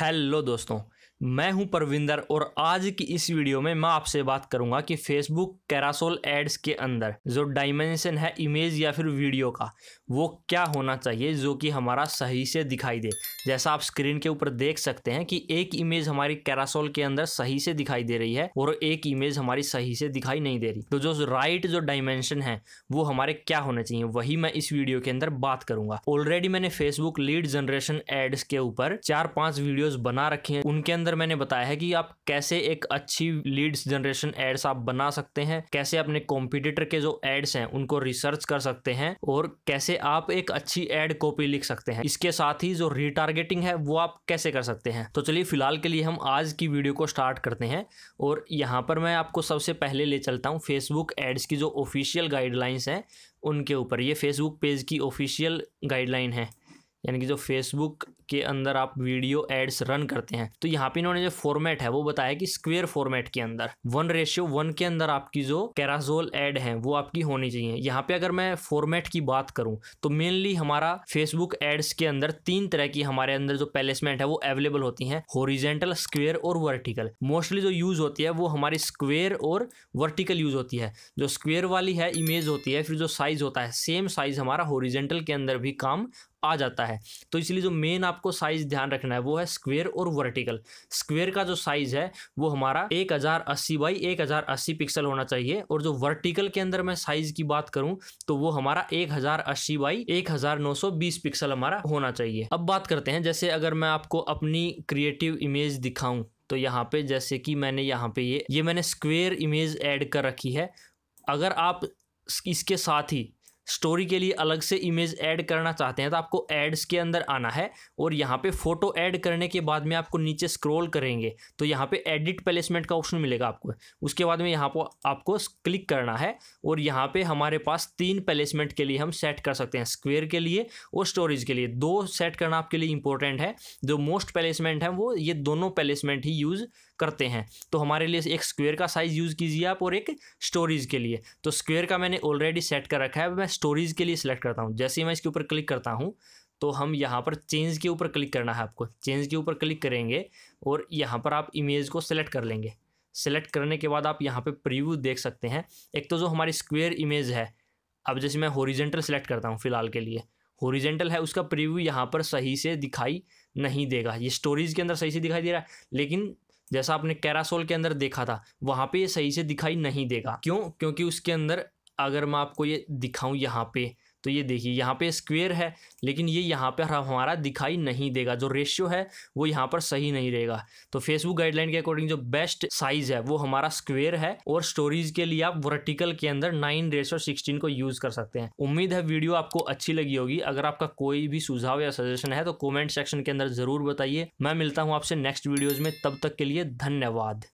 hello दोस्तों मैं हूं परविंदर और आज की इस वीडियो में मैं आपसे बात करूंगा कि फेसबुक कैरासोल एड्स के अंदर जो डायमेंशन है इमेज या फिर वीडियो का वो क्या होना चाहिए जो कि हमारा सही से दिखाई दे जैसा आप स्क्रीन के ऊपर देख सकते हैं कि एक इमेज हमारी कैरासोल के अंदर सही से दिखाई दे रही है और एक इमेज हमारी सही से दिखाई नहीं दे रही तो जो राइट जो डायमेंशन है वो हमारे क्या होने चाहिए वही मैं इस वीडियो के अंदर बात करूंगा ऑलरेडी मैंने फेसबुक लीड जनरेशन एड्स के ऊपर चार पांच वीडियो वीडियोस बना रखे हैं उनके अंदर मैंने बताया है कि आप कैसे एक अच्छी लीड्स जनरेशन एड्स आप बना सकते हैं कैसे अपने कॉम्पिटिटर के जो एड्स हैं उनको रिसर्च कर सकते हैं और कैसे आप एक अच्छी एड कॉपी लिख सकते हैं इसके साथ ही जो रिटारगेटिंग है वो आप कैसे कर सकते हैं तो चलिए फिलहाल के लिए हम आज की वीडियो को स्टार्ट करते हैं और यहाँ पर मैं आपको सबसे पहले ले चलता हूँ फेसबुक एड्स की जो ऑफिशियल गाइडलाइंस हैं उनके ऊपर ये फेसबुक पेज की ऑफिशियल गाइडलाइन है यानी कि जो फेसबुक के अंदर आप वीडियो एड्स रन करते हैं तो यहाँ पे इन्होंने जो फॉर्मेट है वो बताया कि स्क्वेयर फॉर्मेट के अंदर वन रेशियो वन के अंदर आपकी जो कैराजोल एड है वो आपकी होनी चाहिए यहाँ पे अगर मैं फॉर्मेट की बात करूँ तो मेनली हमारा फेसबुक एड्स के अंदर तीन तरह की हमारे अंदर जो प्लेसमेंट है वो अवेलेबल होती है होरिजेंटल स्क्वेयर और वर्टिकल मोस्टली जो यूज होती है वो हमारी स्क्वेयर और वर्टिकल यूज होती है जो स्क्वेयर वाली है इमेज होती है फिर जो साइज होता है सेम साइज हमारा होरिजेंटल के अंदर भी काम आ जाता है तो इसलिए जो मेन आपको साइज़ ध्यान रखना है वो है स्क्वेयर और वर्टिकल स्क्वेयर का जो साइज़ है वो हमारा एक हज़ार अस्सी बाई एक हज़ार अस्सी पिक्सल होना चाहिए और जो वर्टिकल के अंदर मैं साइज़ की बात करूँ तो वो हमारा एक हज़ार अस्सी बाई एक हज़ार नौ सौ बीस पिक्सल हमारा होना चाहिए अब बात करते हैं जैसे अगर मैं आपको अपनी क्रिएटिव इमेज दिखाऊँ तो यहाँ पे जैसे कि मैंने यहाँ पे ये ये मैंने स्क्वेयर इमेज एड कर रखी है अगर आप इसके साथ ही स्टोरी के लिए अलग से इमेज ऐड करना चाहते हैं तो आपको एड्स के अंदर आना है और यहाँ पे फ़ोटो ऐड करने के बाद में आपको नीचे स्क्रॉल करेंगे तो यहाँ पे एडिट प्लेसमेंट का ऑप्शन मिलेगा आपको उसके बाद में यहाँ पर आपको क्लिक करना है और यहाँ पे हमारे पास तीन प्लेसमेंट के लिए हम सेट कर सकते हैं स्क्वेयर के लिए और स्टोरेज के लिए दो सेट करना आपके लिए इंपॉर्टेंट है जो मोस्ट प्लेसमेंट है वो ये दोनों प्लेसमेंट ही यूज़ करते हैं तो हमारे लिए एक स्क्वेयर का साइज़ यूज़ कीजिए आप और एक स्टोरेज के लिए तो स्क्वेयर का मैंने ऑलरेडी सेट कर रखा है मैं स्टोरीज के लिए सिलेक्ट करता हूँ जैसे ही मैं इसके ऊपर क्लिक करता हूँ तो हम यहाँ पर चेंज के ऊपर क्लिक करना है आपको चेंज के ऊपर क्लिक करेंगे और यहाँ पर आप इमेज को सिलेक्ट कर लेंगे सेलेक्ट करने के बाद आप यहाँ पे प्रीव्यू देख सकते हैं एक तो जो हमारी स्क्वेयर इमेज है अब जैसे मैं होरिजेंटल सेलेक्ट करता हूँ फ़िलहाल के लिए होरिजेंटल है उसका प्रीव्यू यहाँ पर सही से दिखाई नहीं देगा ये स्टोरीज के अंदर सही से दिखाई दे रहा है लेकिन जैसा आपने कैरासोल के अंदर देखा था वहाँ पे ये सही से दिखाई नहीं देगा क्यों क्योंकि उसके अंदर अगर मैं आपको ये दिखाऊं यहाँ पे तो ये देखिए यहाँ पे स्क्वेयर है लेकिन ये यहाँ पे हमारा दिखाई नहीं देगा जो रेशियो है वो यहाँ पर सही नहीं रहेगा तो फेसबुक गाइडलाइन के अकॉर्डिंग जो बेस्ट साइज है वो हमारा स्क्वेयर है और स्टोरीज के लिए आप वर्टिकल के अंदर नाइन रेशियो सिक्सटीन को यूज़ कर सकते हैं उम्मीद है वीडियो आपको अच्छी लगी होगी अगर आपका कोई भी सुझाव या सजेशन है तो कॉमेंट सेक्शन के अंदर ज़रूर बताइए मैं मिलता हूँ आपसे नेक्स्ट वीडियोज़ में तब तक के लिए धन्यवाद